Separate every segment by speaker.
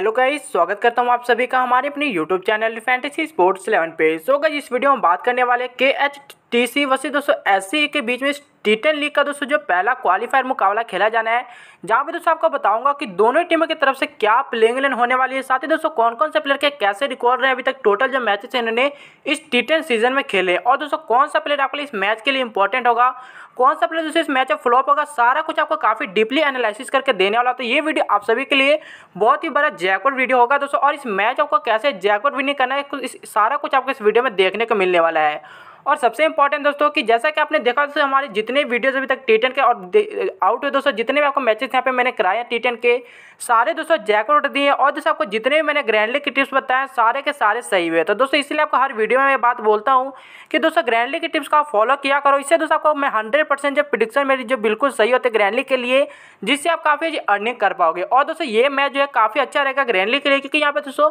Speaker 1: hello guys स्वागत करता हूं आप सभी का हमारे अपने YouTube channel fantasy sports eleven पे सो गाइस इस वीडियो में बात करने वाले के एच टीसी वर्सेस दोस्तों एससीए के बीच में टी टेन लीग का दोस्तों जो पहला क्वालिफायर मुकाबला खेला जाना है जहां पे दोस्तों आपको बताऊंगा कि दोनों टीमों की तरफ से क्या प्लेइंग इलेवन होने वाली है साथ ही दोस्तों कौन कौन से प्लेयर के कैसे रिकॉर्ड रहे अभी तक टोटल जो मैचेस इन्होंने इस टी टेन सीजन में खेले और दोस्तों कौन सा प्लेयर आपके लिए इस मैच के लिए इंपॉर्टेंट होगा कौन सा प्लेयर दोस्तों इस मैच में फ्लॉप होगा सारा कुछ आपको काफ़ी डीपली एनालिसिस करके देने वाला तो ये वीडियो आप सभी के लिए बहुत ही बड़ा जैकवर्ड वीडियो होगा दोस्तों और इस मैच आपको कैसे जैकवर्ड विनिंग करना है सारा कुछ आपको इस वीडियो में देखने को मिलने वाला है और सबसे इंपॉर्टेंट दोस्तों कि जैसा कि आपने देखा दोस्तों हमारे जितने वीडियोज अभी तक टी के और आउट हुए दोस्तों जितने भी आपको मैचेस यहाँ पे मैंने कराया टी के सारे दोस्तों जैकेट उठ दिए और दोस्तों आपको जितने भी मैंने ग्रैंडली की टिप्स बताए सारे के सारे सही हुए तो दोस्तों इसलिए आपको हर वीडियो में मैं बात बोलता हूँ कि दोस्तों ग्रैंडली की टिप्स का फॉलो किया करो इससे दोस्तों आपको मैं हंड्रेड परसेंट जो प्रिडिक्शन मेरी जो बिल्कुल सही होते ग्रैंडली के लिए जिससे आप काफ़ी अर्निंग कर पाओगे और दोस्तों ये मैच जो है काफ़ी अच्छा रहेगा ग्रैंडली के लिए क्योंकि यहाँ पर दोस्तों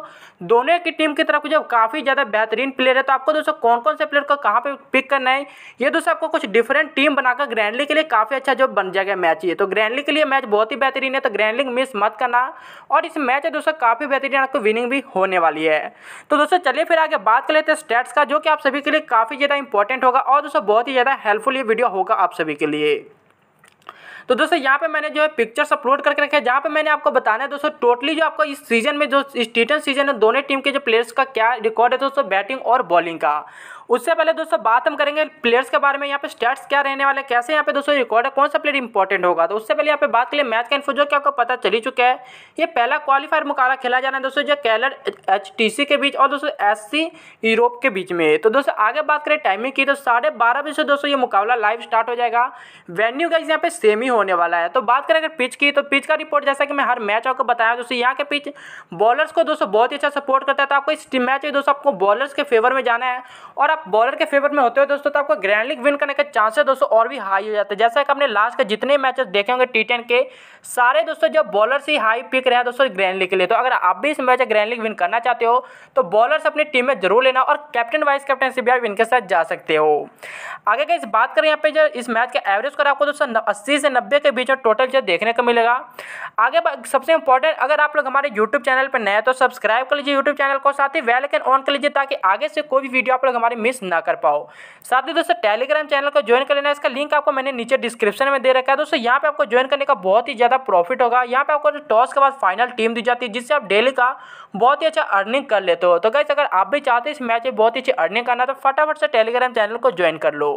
Speaker 1: दोनों की टीम की तरफ जब काफ़ी ज़्यादा बेहतरीन प्लेयर है तो आपको दोस्तों कौन कौन से प्लेयर को कहाँ पर पिक करना है ये दोस्तों आपको कुछ डिफरेंट टीम बनाकर ग्रैंडली के लिए काफ़ी अच्छा जो बन जाएगा मैच ये तो ग्रैंडली के लिए मैच बहुत ही बेहतरीन है तो ग्रैंडलिंग मिस मत करना और इस मैच है दोस्तों काफ़ी बेहतरीन आपको विनिंग भी होने वाली है तो दोस्तों चलिए फिर आगे बात कर लेते हैं स्टेट्स का जो कि आप सभी के लिए काफ़ी ज़्यादा इंपॉर्टेंट होगा और दोस्तों बहुत ही ज़्यादा हेल्पफुल ये वीडियो होगा आप सभी के लिए तो दोस्तों यहाँ पे मैंने जो है पिक्चर्स अपलोड करके रखे हैं जहाँ पे मैंने आपको बताना है दोस्तों टोटली जो आपको इस सीजन में जो इस टी सीजन में दोनों टीम के जो प्लेयर्स का क्या रिकॉर्ड है दोस्तों बैटिंग और बॉलिंग का उससे पहले दोस्तों बात हम करेंगे प्लेयर्स के बारे में यहाँ पे स्टैट्स क्या रहने वाले कैसे यहाँ पे दोस्तों रिकॉर्ड है कौन सा प्लेयर इंपॉर्टेंट होगा तो उससे पहले यहाँ पे बात करें मैच का इन्फो जो कि आपको पता चली चुका है ये पहला क्वालिफायर मुकाबला खेला जाना है दोस्तों जो कैलर एच के बीच और दोस्तों एस यूरोप के बीच में है तो दोस्तों आगे बात करें टाइमिंग की तो साढ़े बारह बजे से दोस्तों ये मुकाबला लाइव स्टार्ट हो जाएगा वेन्यू का यहाँ पे सेम ही होने वाला है तो बात करें अगर पिच की तो पिच का रिपोर्ट जैसा कि मैं हर मैच आपको बताया दोस्तों यहाँ के पिच बॉलर्स को दोस्तों बहुत ही अच्छा सपोर्ट करता है तो आपको इस मैच में दोस्तों आपको बॉलर्स के फेवर में जाना है और आप बॉलर के फेवर में होते हो दोस्तों तो आपको ग्रैंड लीग विन करने के चांसेस दोस्तों और भी हाई हो जाते हैं जैसा कि आपने लास्ट के जितने मैचेस देखे होंगे टी के सारे दोस्तों जब बॉलर से हाई पिक रहे हैं दोस्तों ग्रैंड लीग के लिए तो अगर आप भी इस मैच ग्रैंड लीग विन करना चाहते हो तो बॉलर अपनी टीम में जरूर लेना और कैप्टन वाइस कैप्टन से भी आप इनके साथ जा सकते हो आगे का इस बात करें यहाँ पे जो इस मैच का एवरेज कर आपको दोस्तों अस्सी से नब्बे के बीच में टोटल जो देखने को मिलेगा आगे सबसे इंपॉर्टेंट अगर आप लोग हमारे यूट्यूब चैनल पर नए तो सब्सक्राइब कर लीजिए यूट्यूब चैनल को साथ ही वेल आइकन ऑन कर लीजिए ताकि आगे से कोई भी वीडियो आप लोग हमारे मिस ना कर पाओ साथ ही दोस्तों टेलीग्राम चैनल को ज्वाइन कर लेना इसका लिंक आपको मैंने नीचे डिस्क्रिप्शन में दे रखा है दोस्तों यहाँ पे आपको ज्वाइन करने का बहुत ही ज़्यादा प्रॉफिट होगा यहाँ पे आपको टॉस के बाद फाइनल टीम दी जाती है जिससे आप डेली का बहुत ही अच्छा अर्निंग कर लेते हो तो गैस अगर आप भी चाहते हैं इस मैच में बहुत ही अच्छी अर्निंग करना तो फटाफट से टेलीग्राम चैनल को ज्वाइन कर लो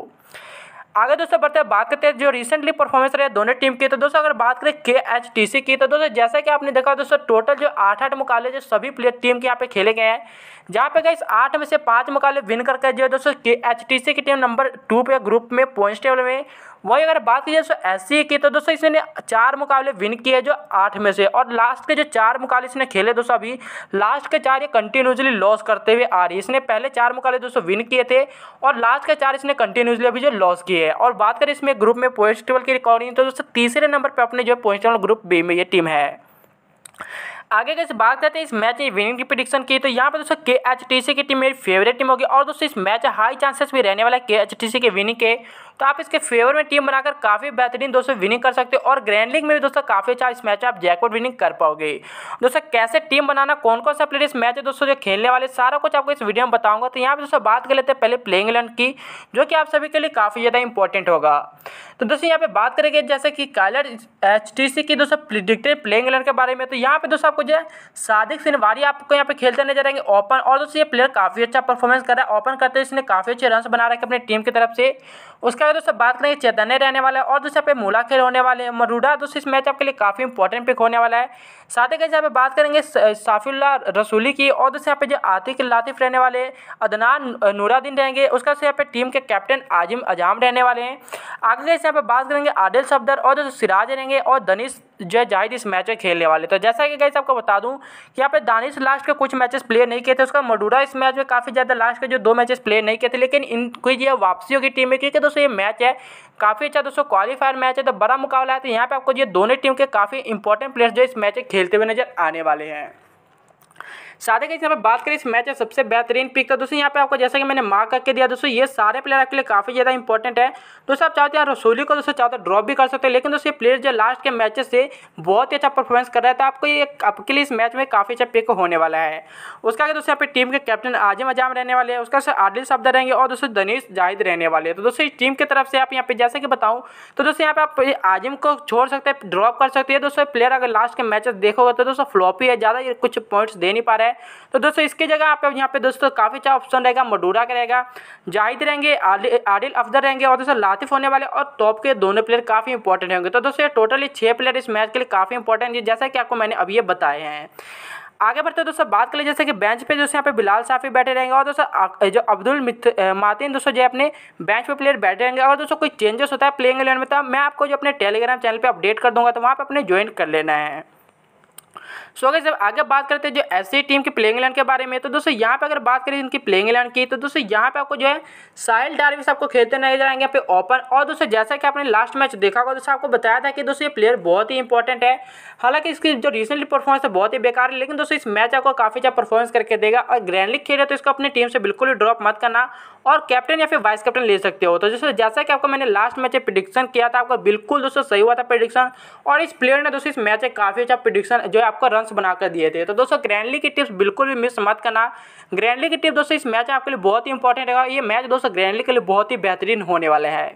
Speaker 1: आगे दोस्तों बढ़ते हैं बात करते हैं जो रिसेंटली परफॉर्मेंस रहे दोनों टीम की तो दोस्तों अगर बात करें के एच टी सी की तो दोस्तों जैसा कि आपने देखा दोस्तों टोटल जो आठ आठ मुकाबले जो सभी प्लेयर टीम के यहाँ पे खेले गए हैं जहाँ पे गए आठ में से पाँच मुकाबले विन करके जो दोस्तों के एच टी सी की टीम नंबर टू पे ग्रुप में पॉइंट टेबल में वही अगर बात की दोस्तों एस सी e की तो दोस्तों इसने चार मुकाबले विन किए जो आठ में से और लास्ट के जो चार मुकाबले इसने खेले दोस्तों अभी लास्ट के चार ये कंटिन्यूसली लॉस करते हुए आ रही है इसने पहले चार मुकाबले दोस्तों विन किए थे और लास्ट के चार इसने कंटिन्यूसली अभी जो लॉस किए है और बात करें इसमें ग्रुप में पॉइंट की रिकॉर्डिंग तो दोस्तों तीसरे नंबर पर अपने जो है पॉइंट ग्रुप बी में ये टीम है आगे कैसे बात करते हैं इस मैच में विनिंग की प्रिडिक्शन की तो यहाँ पर दोस्तों के एच टी सी की टीम मेरी फेवरेट टीम होगी और दोस्तों इस मैच हाई चांसेस भी रहने वाला है के एच टी सी के विनिंग के तो आप इसके फेवर में टीम बनाकर काफ़ी बेहतरीन दोस्तों विनिंग कर सकते हो और ग्रैंड लीग में भी दोस्तों काफ़ी अच्छा इस मैच आप जैकवर्ड विनिंग कर पाओगे दोस्तों कैसे टीम बनाना कौन कौन सा प्लेयर इस मैच है दोस्तों जो खेलने वाले सारा कुछ आपको इस वीडियो में बताऊंगा तो यहाँ पर दोस्तों बात कर लेते हैं पहले प्लेइंग इलेवन की जो कि आप सभी के लिए काफ़ी ज़्यादा इंपॉर्टेंट होगा तो दोस्तों यहाँ पे बात करेंगे जैसे कि कालर एच की दोस्तों प्रिडिक्टेड प्लेइंग इलेवन के बारे में तो यहाँ पे दोस्तों आपको जो है सादिक सिनवारी आपको यहाँ पे खेलते नजर आएंगे ओपन और दोस्तों ये प्लेयर काफ़ी अच्छा परफॉर्मेंस कर रहा है ओपन करते हैं इसने काफ़ी अच्छे रन बना रखे अपनी टीम की तरफ से उसके इसके आगे दोस्तों बात करेंगे चेतने रहने वाला है और दोस्तों यहाँ पे मूला खेल होने वाले हैं मरूडा दोस्तों इस मैच आपके लिए काफ़ी इंपॉर्टेंट पिक होने वाला है साथ ही यहाँ पे बात करेंगे साफिल्ला रसूली की और दोस्तों यहाँ पे जो आतिक लातिफ रहने वाले अदनान नूरादीन रहेंगे उसका यहाँ पे टीम के कैप्टन आजिम अजाम रहने वाले हैं आगे से यहाँ पे बात करेंगे आदिल सफदर और दोस्तों सिराज रहेंगे और दनिश जो है जाहिद इस मैच में खेलने वाले तो जैसा कि गाइस आपको बता दूं कि यहाँ पे दानिश लास्ट के कुछ मैचेस प्ले नहीं किए थे उसका मडूरा इस मैच में काफ़ी ज़्यादा लास्ट के जो दो मैचेस प्ले नहीं किए थे लेकिन इनकी जो वापसी होगी टीम में क्योंकि दोस्तों ये मैच है काफ़ी अच्छा दोस्तों क्वालिफायर मैच है तो बड़ा मुकाबला है तो यहाँ पर आपको ये दोनों टीम के काफ़ी इंपॉर्टेंट प्लेयर जो इस मैच में खेलते हुए नजर आने वाले हैं साथ ही यहाँ पर बात करें इस मैच में सबसे बेहतरीन पिक का दोस्तों यहाँ पे आपको जैसा कि मैंने मार्क करके दिया दोस्तों ये सारे प्लेयर आपके लिए काफ़ी ज़्यादा इंपॉर्टेंट है दोस्तों आप चाहते हैं रसोली को दोस्तों चाहते ड्रॉप भी कर सकते हैं लेकिन दोस्तों ये प्लेयर जो लास्ट के मैचेस से बहुत ही अच्छा परफॉर्मेंस कर रहा था तो आपको ये आपके लिए इस मैच में काफ़ी अच्छा पिक होने वाला है उसका आगे दोस्तों यहाँ पे टीम के कैप्टन आजिम अजाम रहने वाले हैं उसका आदिल शब्द रहेंगे और दोस्तों दनीश जाहिद रहने वाले हैं तो दोस्तों इस टीम की तरफ से आप यहाँ पे जैसे कि बताऊँ तो दोस्तों यहाँ पे आप आजिम को छोड़ सकते हैं ड्रॉप कर सकते हैं दोस्तों प्लेयर अगर लास्ट के मैचेस देखोगे तो दोस्तों फ्लॉपी है ज़्यादा कुछ पॉइंट्स दे नहीं पा रहा है तो दोस्तों इसके जगह आप यहाँ पे दोस्तों काफ़ी अच्छा ऑप्शन रहेगा मडूरा का रहेगा जाहिद रहेंगे आदिल अफजल रहेंगे और दोस्तों लातिफ होने वाले और टॉप के दोनों प्लेयर काफ़ी इंपॉर्टेंट होंगे तो दोस्तों टोटली छः प्लेयर इस मैच के लिए काफ़ी इंपॉर्टेंट है जैसा कि आपको मैंने अभी ये बताए हैं आगे बढ़ते हैं दोस्तों बात कर लीजिए जैसे कि बेंच पे दोस्तों यहाँ पे बिलाल साफी बैठे रहेंगे और दोस्तों जो अब्दुल मातिन दोस्तों जो अपने बेंच पे प्लेयर बैठे रहेंगे अगर दोस्तों कोई चेंजेस होता है प्लेइंग इलेवन में तो मैं आपको जो अपने टेलीग्राम चैनल पे अपडेट कर दूंगा तो वहाँ पर अपने ज्वाइन कर लेना है सो अगर जब आगे बात करते हैं जो ऐसी टीम की प्लेइंग इलेवन के बारे में तो दोस्तों यहाँ पर अगर बात करें इनकी प्लेइंग इलेवन की तो दोस्तों यहाँ पे आपको जो है साहिल डारविस आपको खेलते नजर आएंगे यहाँ पे ओपन और दोस्तों जैसा कि आपने लास्ट मैच देखा होगा दोस्तों आपको बताया था कि दोस्तों ये प्लेयर बहुत ही इंपॉर्टेंट है हालांकि इसकी जो रिसेंटली परफॉर्मेंस है बहुत ही बेकार है लेकिन दोस्तों इस मैच आपको काफ़ी अच्छा परफॉर्मेंस करके देगा और ग्रैंड लीग खेल रहे तो इसको अपनी टीम से बिल्कुल भी ड्रॉप मत करना और कैप्टन या फिर वाइस कैप्टन ले सकते हो तो दोस्तों जैसा कि आपको मैंने लास्ट मैच में प्रिडिक्शन किया था आपका बिल्कुल दोस्तों सही हुआ था प्रिडिक्शन और इस प्लेयर ने दोस्तों इस मैच में काफ़ी अच्छा प्रिडिक्शन जो है आपका रन रन बनाकर दिए थे तो दोस्तों ग्रैंडली की टिप्स बिल्कुल भी मिस मत करना ग्रैंडली की टिप्स दोस्तों इस मैच आपके लिए बहुत ही इंपॉर्टेंट रहेगा ये मैच दोस्तों ग्रैंडली के लिए बहुत ही बेहतरीन होने वाले हैं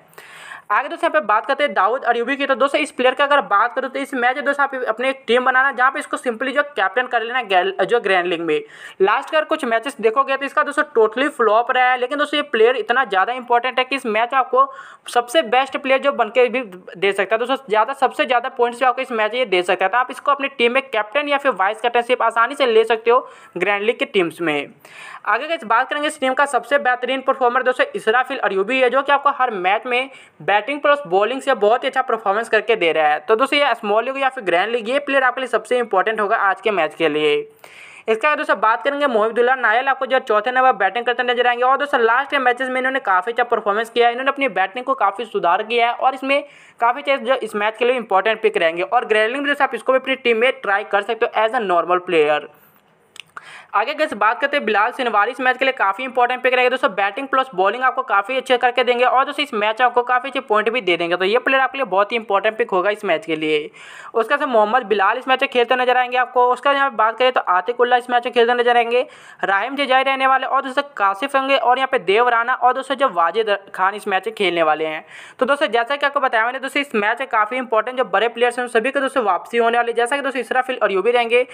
Speaker 1: आगे दोस्तों यहाँ पे बात करते हैं दाऊद यूबी की तो दोस्तों इस प्लेयर का अगर बात करूँ तो इस मैच दोस्तों आप अपने एक टीम बनाना जहाँ पे इसको सिंपली जो कैप्टन कर लेना जो ग्रैंड लीग में लास्ट अगर कुछ मैचेस देखोगे तो इसका दोस्तों टोटली फ्लॉप रहा है लेकिन दोस्तों ये प्लेयर इतना ज़्यादा इंपॉर्टेंट है कि इस मैच आपको सबसे बेस्ट प्लेयर जो बन भी दे सकता है दोस्तों ज़्यादा सबसे ज़्यादा पॉइंट्स भी आपको इस मैच ये दे सकता है तो आप इसको अपनी टीम में कैप्टन या फिर वाइस कैप्टनशिप आसानी से ले सकते हो ग्रैंड लीग की टीम्स में आगे बात करेंगे इस टीम का सबसे बेहतरीन परफॉर्मर दोस्तों इसराफिल अयूबी है जो कि आपको हर मैच में बैटिंग प्लस बॉलिंग से बहुत ही अच्छा परफॉर्मेंस करके दे रहा है तो दोस्तों ये स्मॉल लीग या फिर ग्रैंड लीग ये प्लेयर आपके लिए सबसे इंपॉर्टेंट होगा आज के मैच के लिए इसके बाद दोस्तों बात करेंगे मोहिदुल्ला नायल आपको जो चौथे नंबर बैटिंग करते नजर आएंगे और दोस्तों लास्ट के मैचेस में इन्होंने काफ़ी अच्छा परफॉर्मेंस किया है इन्होंने अपनी बैटिंग को काफ़ी सुधार किया है और इसमें काफ़ी चेस जो इस मैच के लिए इंपॉर्टेंट पिक रहेंगे और ग्रेलिंग में दोस्तों आप इसको भी अपनी टीम में ट्राई कर सकते हो एज अ नॉर्मल प्लेयर आगे गैस बात करते हैं बिलाल सिनवारी इस मैच के लिए काफ़ी इंपॉर्टेंट पिक रहेगा दोस्तों बैटिंग प्लस बॉलिंग आपको काफ़ी अच्छे करके देंगे और दोस्तों इस मैच आपको काफ़ी अच्छे पॉइंट भी दे देंगे तो ये प्लेयर आपके लिए बहुत ही इंपॉर्टेंट पिक होगा इस मैच के लिए उसके साथ मोहम्मद बिलाल इस मैच में खेलते नजर आएंगे आपको उसके यहाँ बात करें तो आतिक उल्ला इस मैच में खेलते नजर आएंगे राहिम जजाई रहने वाले और दोस्तों काशिफ होंगे और यहाँ पे देव राना और दोस्तों जो वाजिद खान इस मैच में खेलने वाले हैं तो दोस्तों जैसा कि आपको बताया मैंने दोस्तों इस मैच में काफ़ी इंपॉर्टेंट जो बड़े प्लेयर्स हैं सभी के दोस्तों वापसी होने वाले जैसा कि दोस्तों इसरा फिल और यू भी रहेंगे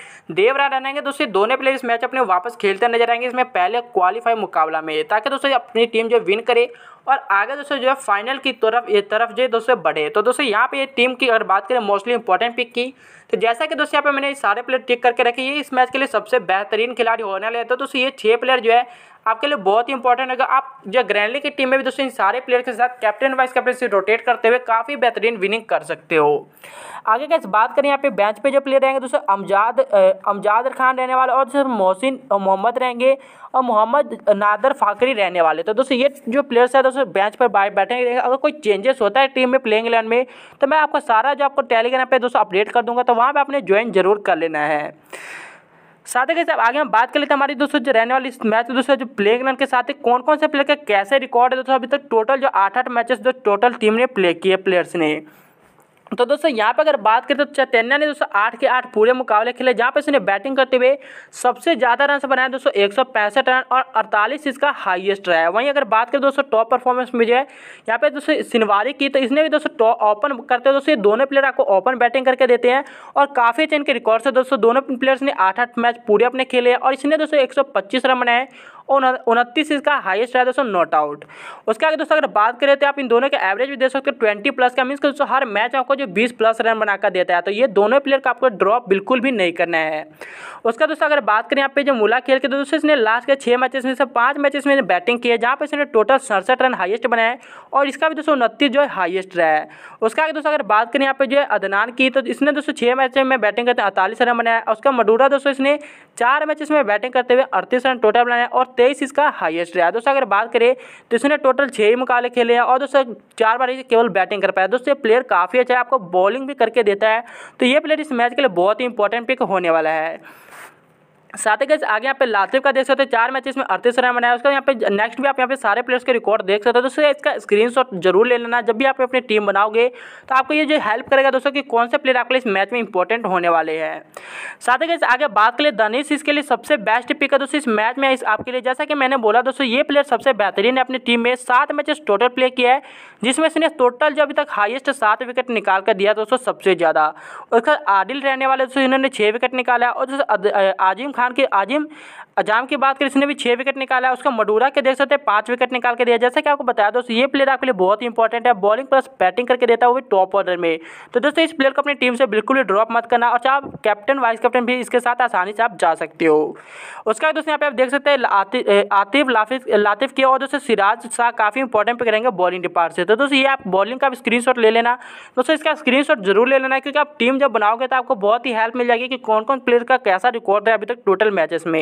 Speaker 1: देव रहेंगे दोस्तों दोनों प्लेयर मैच अपने वापस खेलते नजर आएंगे इसमें पहले क्वालिफाई मुकाबला में ताकि दोस्तों अपनी टीम जो विन करे और आगे दोस्तों जो है फाइनल की तरफ ये तरफ जो दोस्तों बढ़े तो दोस्तों यहाँ पे ये टीम की अगर बात करें मोस्टली इंपॉर्टेंट पिक की तो जैसा कि दोस्तों यहाँ पे मैंने सारे प्लेयर टिक करके रखे ये इस मैच के लिए सबसे बेहतरीन खिलाड़ी होने वाले तो दोस्तों ये छः प्लेयर जो है आपके लिए बहुत ही इंपॉर्टेंट है आप जो ग्रैंडली की टीम में भी दोस्तों इन सारे प्लेयर के साथ कैप्टन वाइस कैप्टन से रोटेट करते हुए काफ़ी बेहतरीन विनिंग कर सकते हो आगे कैसे बात करें यहाँ पे बेंच पे जो प्लेयर रहेंगे दोस्तों अमजाद अमजाद खान रहने वाले और दोस्तों मोहसिन मोहम्मद रहेंगे और मोहम्मद नादर फाकरी रहने वाले तो दोस्तों ये जो प्लेयर्स है बस बैच पर बैठे अगर कोई चेंजेस होता है टीम में प्लेइंग इलेवन में तो मैं आपको सारा जो आपको टेलीग्राम पर दोस्तों अपडेट कर दूंगा तो वहाँ पर आपने ज्वाइन जरूर कर लेना है साथ ही साथ आगे हम बात कर लेते हैं हमारी दोस्तों जो रहने वाली इस मैच में दोस्तों जो प्लेइंग इलेवन के साथ कौन कौन से प्लेयर का कैसे रिकॉर्ड है दोस्तों अभी तक टोटल जो आठ आठ मैचेस जो टोटल टीम ने प्ले किए प्लेयर्स ने तो दोस्तों यहाँ पर अगर बात करें तो चैतन्या ने दोस्तों आठ के आठ पूरे मुकाबले खेले जहाँ पर इसने बैटिंग करते हुए सबसे ज़्यादा रन बनाया दोस्तों एक रन और अड़तालीस इसका हाईएस्ट रहा है वहीं अगर बात करें दोस्तों टॉप परफॉर्मेंस में जो है यहाँ पे दोस्तों सिनवारी की तो इसने भी दोस्तों ओपन करते हुए दोस्तों दोनों प्लेयर आपको ओपन बैटिंग करके देते हैं और काफ़ी अच्छे इनके रिकॉर्ड है दोस्तों दोनों प्लेयर्स ने आठ आठ मैच पूरे अपने खेले और इसने दोस्तों एक रन बनाए उनतीस इसका हाईएस्ट रहा दोस्तों नॉट आउट उसके आगे दोस्तों अगर बात करें तो आप इन दोनों के एवरेज भी देख सकते हो ट्वेंटी प्लस का मीन्स के दोस्तों हर मैच आपको जो बीस प्लस रन बनाकर देता है तो ये दोनों प्लेयर का आपको ड्रॉप बिल्कुल भी नहीं करना है उसका दोस्तों अगर बात करें आप पे जो मुला खेल के तो दोस्तों इसने लास्ट के छः मैचेस में से पाँच मैचेस में बैटिंग की है जहाँ पर इसने टोटल सड़सठ रन हाइएस्ट बनाया है और इसका भी दोस्तों उनतीस जो है हाइएस्ट रहा है उसका आगे दोस्तों अगर बात करें यहाँ पे जो है अदनान की तो इसने दोस्तों छः मैच में बैटिंग करते अड़तालीस रन बनाया उसका मडूरा दोस्तों इसने चार मैचेस में बैटिंग करते हुए अड़तीस रन टोटल बनाया और तेईस इसका हाईएस्ट रहा दोस्तों अगर बात करें तो इसने टोटल छः ही मुकाबले खेले हैं और दोस्तों चार बार केवल बैटिंग कर पाया दोस्तों ये प्लेयर काफ़ी अच्छा है आपको बॉलिंग भी करके देता है तो ये प्लेयर इस मैच के लिए बहुत ही इंपॉर्टेंट पिक होने वाला है साथ ही गैस आगे यहाँ पे लातिफ का देख सकते हो चार मैच इसमें अड़तीस रन बनाया उसका यहाँ पे नेक्स्ट भी आप यहाँ पे सारे प्लेयर्स के रिकॉर्ड देख सकते हो दोस्तों इसका स्क्रीनशॉट जरूर ले लेना जब भी आप अपनी टीम बनाओगे तो आपको ये जो हेल्प करेगा दोस्तों कि कौन से प्लेयर आपके लिए इस मैच में इंपॉर्टेंट होने वाले हैं साथ ही गैस आगे बात करिए लिए इसके लिए सबसे बेस्ट पिक है दोस्तों इस मैच में इस आपके लिए जैसा कि मैंने बोला दोस्तों ये प्लेयर सबसे बेहतरीन है अपनी टीम में सात मैचेस टोटल प्ले किया है जिसमें इसने टोटल जो अभी तक हाइस्ट सात विकेट निकाल कर दिया दोस्तों सबसे ज़्यादा और आदिल रहने वाले दोस्तों इन्होंने छः विकेट निकाला और जो आजिम खान राजस्थान के आजिम अजाम की बात करें इसने भी छः विकेट निकाला है उसका मडूरा के देख सकते हैं पाँच विकेट निकाल के दिया जैसे कि आपको बताया दोस्तों ये प्लेयर आपके लिए बहुत ही इंपॉर्टेंट है बॉलिंग प्लस बैटिंग करके देता है वो भी टॉप ऑर्डर में तो दोस्तों इस प्लेयर को अपनी टीम से बिल्कुल भी ड्रॉप मत करना और चाहे आप कैप्टन वाइस कैप्टन भी इसके साथ आसानी से आप जा सकते हो उसका दोस्तों यहाँ पे आप देख सकते हैं आतिफ लाफिफ लातिफ के और दोस्तों सिराज शाह काफ़ी इंपॉर्टेंट पे करेंगे बॉलिंग डिपार्ट से तो दोस्तों ये आप बॉलिंग का स्क्रीन ले लेना दोस्तों इसका स्क्रीन जरूर ले लेना क्योंकि आप टीम जब बनाओगे तो आपको बहुत ही हेल्प मिल जाएगी कि कौन कौन प्लेयर का कैसा रिकॉर्ड है अभी तक टोटल मैचेस में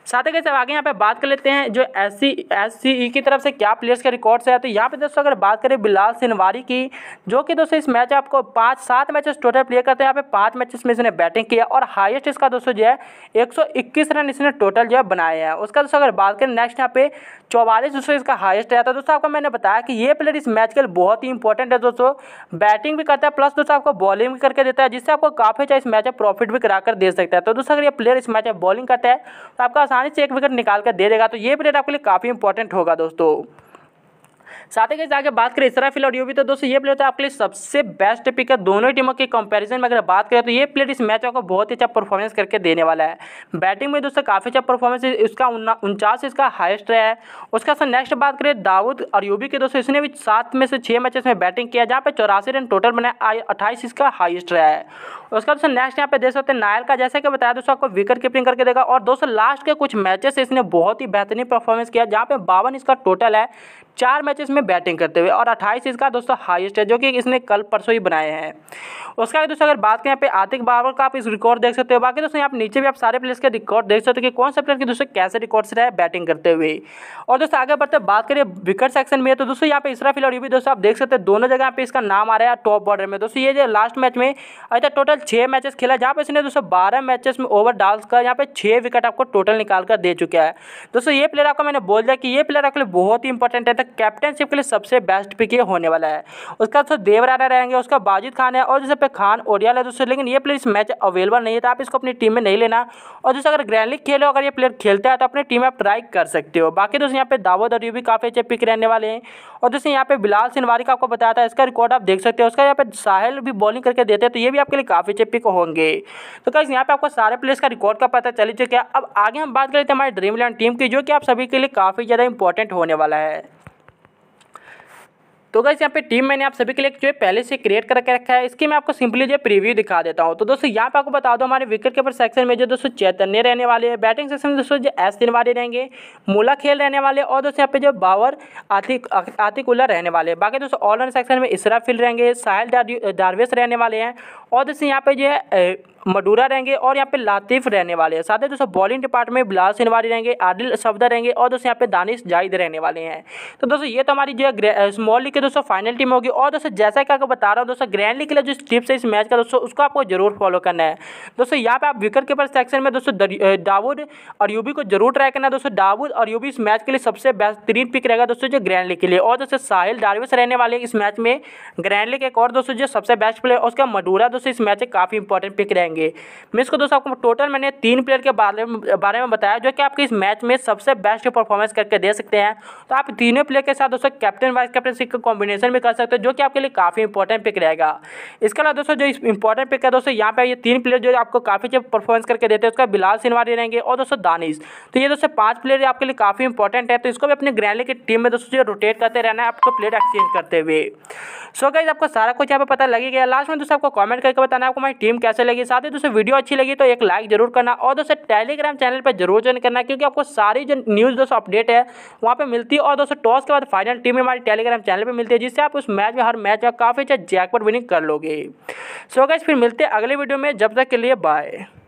Speaker 1: साथ ही सब आगे यहाँ पे बात कर लेते हैं जो एस सी एस सी ई की तरफ से क्या प्लेयर्स के रिकॉर्ड्स है तो यहाँ पे दोस्तों अगर बात करें बिलाल सिनवारी की जो कि दोस्तों इस मैच आपको पाँच सात मैचेस टोटल प्ले करते हैं यहाँ पे पाँच मैचेस में इसने बैटिंग किया और हाइस्ट इसका दोस्तों जो है इक्कीस रन इसने टोटल जो है बनाए हैं उसका दोस्तों अगर बात करें नेक्स्ट यहाँ पे चौवालीस दोस्तों इसका हाइस्ट रहता है तो दोस्तों आपको मैंने बताया कि ये प्लेयर इस मैच के लिए बहुत ही इंपॉर्टेंट है दोस्तों बैटिंग भी करता है प्लस दोस्तों आपको बॉलिंग भी करके देता है जिससे आपको काफ़ी अच्छा इस मैच में प्रॉफिट भी करा कर दे सकता है तो दोस्तों अगर ये प्लेयर इस मैच में बॉलिंग करता है तो आपका आसानी से एक विकेट निकाल कर दे देगा तो ये प्लेयर आपके लिए काफ़ी इंपॉर्टेंट होगा दोस्तों साथ ही कैसे आगे बात करें इसराफिल और यूबी तो दोस्तों ये प्लेयर था तो आपके लिए सबसे बेस्ट पिक है दोनों टीमों के कंपेरिजन में अगर बात करें तो ये प्लेयर इस मैच को बहुत ही अच्छा परफॉर्मेंस करके देने वाला है बैटिंग में दोस्तों काफ़ी अच्छा परफॉर्मेंस इसका उनचास इसका हाइस्ट रहा है उसका साथ नेक्स्ट बात करें दाऊद और यूबी के दोस्तों इसने भी सात में से छः मैचेस में बैटिंग किया जहाँ पे चौरासी रन टोटल बनाया अट्ठाईस इसका हाइस्ट रहा है उसका दोस्तों नेक्स्ट यहाँ पे देख सकते हैं नायल का जैसे कि बताया दोस्तों आपको विकेट कीपिंग करके देगा और दोस्तों लास्ट के कुछ मैचेस इसने बहुत ही बेहतरीन परफॉर्मेंस किया जहाँ पे बावन इसका टोटल है चार मैचेस में बैटिंग करते हुए और 28 इसका दोस्तों हाईएस्ट है जो कि इसने कल परसों ही बनाए हैं उसका दोस्तों अगर बात करें यहाँ पे आतिक बाबर का आप इस रिकॉर्ड देख सकते हो बाकी दोस्तों यहाँ नीचे भी आप सारे प्लेयर्स के रिकॉर्ड देख सकते हो कि कौन सा प्लेयर के दोस्तों कैसे रिकॉर्ड से रहा है बैटिंग करते हुए और दोस्तों आगे बढ़ते बात करें विकेट सेक्शन में तो दोस्तों यहाँ पे इसरा और भी दोस्तों आप देख सकते हैं दोनों जगह पे इसका नाम आ रहा है टॉप ऑर्डर में दोस्तों ये जो लास्ट मैच में अच्छा टोटल छः मैचेस खेला जहाँ पर इसने दोस्तों बारह मैचेस में ओवर डालकर यहाँ पे छः विकेट आपको टोटल निकाल कर दे चुका है दोस्तों ये प्लेयर आपको मैंने बोल दिया कि ये प्लेयर आपके लिए बहुत ही इंपॉर्टेंट है तक कैप्टनशिप के लिए सबसे बेस्ट पिक ये होने वाला है उसके बाद तो देव रहेंगे उसका बाजिद खान है और जैसे पे खान ओडियाल है दोस्तों लेकिन ये प्लेयर इस मैच अवेलेबल नहीं है तो आप इसको अपनी टीम में नहीं लेना और जैसे अगर ग्रैंड लीग खेलो अगर ये प्लेयर खेलता है तो अपनी टीम में आप ट्राई कर सकते हो बाकी दोस्तों यहाँ पे दावोद और भी काफ़ी अच्छे पिक रहने वाले हैं और जैसे यहाँ पे बिलाल सिनवारी का आपको बताया था इसका रिकॉर्ड आप देख सकते हो उसका यहाँ पे साहिल भी बॉलिंग करके देते हैं तो ये भी आपके लिए काफ़ी अच्छे पिक होंगे तो क्या यहाँ पे आपको सारे प्लेयर्स का रिकॉर्ड का पता चली चुका है अब आगे हम बात करें हैं हमारी ड्रीम इलेवन टीम की जो कि आप सभी के लिए काफ़ी ज़्यादा इंपॉर्टेंट होने वाला है तो गैस यहाँ पे टीम मैंने आप सभी के लिए जो है पहले से क्रिएट करके रखा है इसकी मैं आपको सिंपली जो है प्रीव्यू दिखा देता हूँ तो दोस्तों यहाँ पे आपको बता दो हमारे विकेट कीपर सेक्शन में जो दोस्तों चैतन्य रहने वाले हैं बैटिंग सेक्शन में दोस्तों जो एस दिन वाले रहेंगे मूला खेल रहने वाले और दोस्तों यहाँ पे जो बावर आतिक आतिकुल्ला रहने वाले हैं बाकी दोस्तों ऑलराउंड सेक्शन में इसरा फील्ड रहेंगे साहिल दारवेस रहने वाले हैं और दोस्तों यहाँ पे जो है मडूरा रहेंगे और यहाँ पे लातिफ रहने वाले हैं साथ ही दोस्तों बॉलिंग डिपार्टमेंट बिलास बिलाल सिनवारी रहेंगे आदिल सफदर रहेंगे और दोस्तों यहाँ पे दानिश जाहिद रहने वाले हैं तो दोस्तों ये तो हमारी जो है स्मॉल लीग की दोस्तों फाइनल टीम होगी और दोस्तों जैसा कि आपको बता रहा हूँ दोस्तों ग्रैंडली के लिए जो स्ट्रिप्स है इस मैच का दोस्तों उसको आपको जरूर फॉलो करना है दोस्तों यहाँ पे आप विकेट कीपर सेक्शन में दोस्तों दाऊद और यूबी को जरूर ट्राई करना है दोस्तों दाऊद और यूबी इस मैच के लिए सबसे बेहतरीन पिक रहेगा दोस्तों जो ग्रैंड लीग के लिए और दोस्तों साहिल डारविस रहने वाले इस मैच में ग्रैंड लीग एक और दोस्तों जो सबसे बेस्ट प्लेयर उसका मडूरा दोस्तों इस मैच में काफ़ी इंपॉर्टेंट पिक रहेंगे मैं इसको दोस्तों आपको टोटल मैंने तीन प्लेयर के बारे में बारे में बताया जो कि आपके इस मैच में सबसे बेस्ट परफॉर्मेंस करके दे सकते हैं तो आप तीनों प्लेयर के साथ दोस्तों कैप्टन वाइस कैप्टन का कॉम्बिनेशन में कर सकते हो जो कि आपके लिए काफ़ी इंपॉर्टेंट पिक रहेगा इसके अलावा दोस्तों जो इंपॉर्टेंट पिक है दोस्तों यहाँ पे ये तीन प्लेयर जो आपको काफ़ी अच्छे परफॉर्मेंस करके देते हैं उसका बिलाल सिनवारी रहेंगे और दोस्तों दानिश तो ये दोस्तों पाँच प्लेयर आपके लिए काफ़ी इंपॉर्टेंट है तो इसको भी अपने ग्रैंडली की टीम में दोस्तों जो रोटेट करते रहना है आपको प्लेयर एक्सचेंज करते हुए सो गाइज आपको सारा कुछ यहाँ पे पता लगी गया लास्ट में दोस्तों आपको कमेंट करके बताना आपको हमारी टीम कैसे लगी साथ ही दोस्तों वीडियो अच्छी लगी तो एक लाइक जरूर करना और दोस्तों टेलीग्राम चैनल पर जरूर ज्वाइन करना क्योंकि आपको सारी जो न्यूज़ दोस्तों अपडेट है वहाँ पर मिलती है और दोस्तों टॉस के बाद फाइनल टीम हमारी टेलीग्राम चैनल पर मिलती है जिससे आप उस मैच में हर मैच में काफ़ी अच्छा जैकपॉट विनिंग कर लोगे सो गाइस फिर मिलते हैं अगले वीडियो में जब तक के लिए बाय